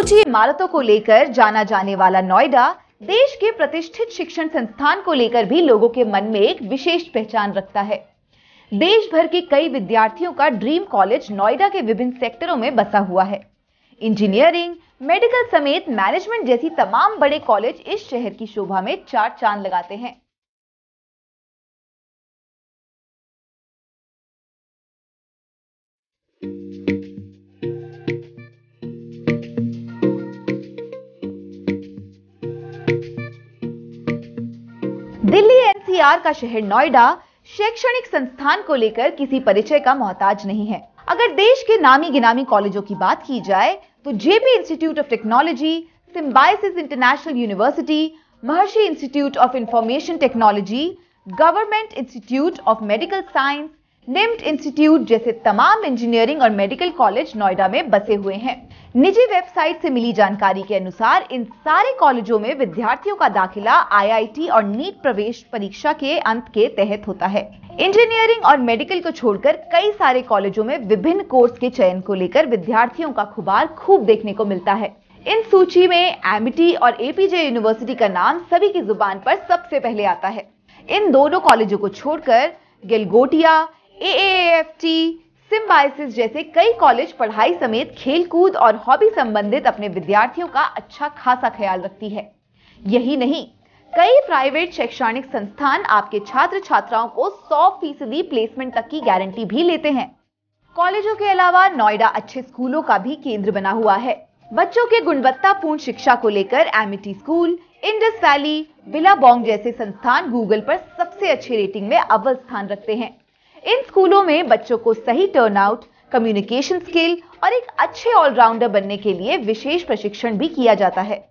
ऊंची इमारतों को लेकर जाना जाने वाला नोएडा देश के प्रतिष्ठित शिक्षण संस्थान को लेकर भी लोगों के मन में एक विशेष पहचान रखता है देश भर के कई विद्यार्थियों का ड्रीम कॉलेज नोएडा के विभिन्न सेक्टरों में बसा हुआ है इंजीनियरिंग मेडिकल समेत मैनेजमेंट जैसी तमाम बड़े कॉलेज इस शहर की शोभा में चार चांद लगाते हैं एनसीआर का शहर नोएडा शैक्षणिक संस्थान को लेकर किसी परिचय का मोहताज नहीं है अगर देश के नामी गिनामी कॉलेजों की बात की जाए तो Jaypee institute of technology Symbiosis international university Maharishi institute of information technology government institute of medical science NIMT institute जैसे तमाम इंजीनियरिंग और मेडिकल कॉलेज नोएडा में बसे हुए हैं निजी वेबसाइट से मिली जानकारी के अनुसार इन सारे कॉलेजों में विद्यार्थियों का दाखिला आईआईटी और नीट प्रवेश परीक्षा के अंत के तहत होता है इंजीनियरिंग और मेडिकल को छोड़कर कई सारे कॉलेजों में विभिन्न कोर्स के चयन को लेकर विद्यार्थियों का खुबार खूब देखने को मिलता है इन सूची में एमिटी और एपीजे यूनिवर्सिटी का नाम सभी की जुबान पर सबसे पहले आता है इन दोनों कॉलेजों को छोड़कर गिलगोटिया टी सिम्बाइसिस जैसे कई कॉलेज पढ़ाई समेत खेलकूद और हॉबी संबंधित अपने विद्यार्थियों का अच्छा खासा ख्याल रखती है यही नहीं कई प्राइवेट शैक्षणिक संस्थान आपके छात्र छात्राओं को 100 फीसदी प्लेसमेंट तक की गारंटी भी लेते हैं कॉलेजों के अलावा नोएडा अच्छे स्कूलों का भी केंद्र बना हुआ है बच्चों के गुणवत्तापूर्ण शिक्षा को लेकर Amity school Indus valley Billabong जैसे संस्थान गूगल पर सबसे अच्छी रेटिंग में अव्वल स्थान रखते हैं इन स्कूलों में बच्चों को सही टर्नआउट कम्युनिकेशन स्किल और एक अच्छे ऑलराउंडर बनने के लिए विशेष प्रशिक्षण भी किया जाता है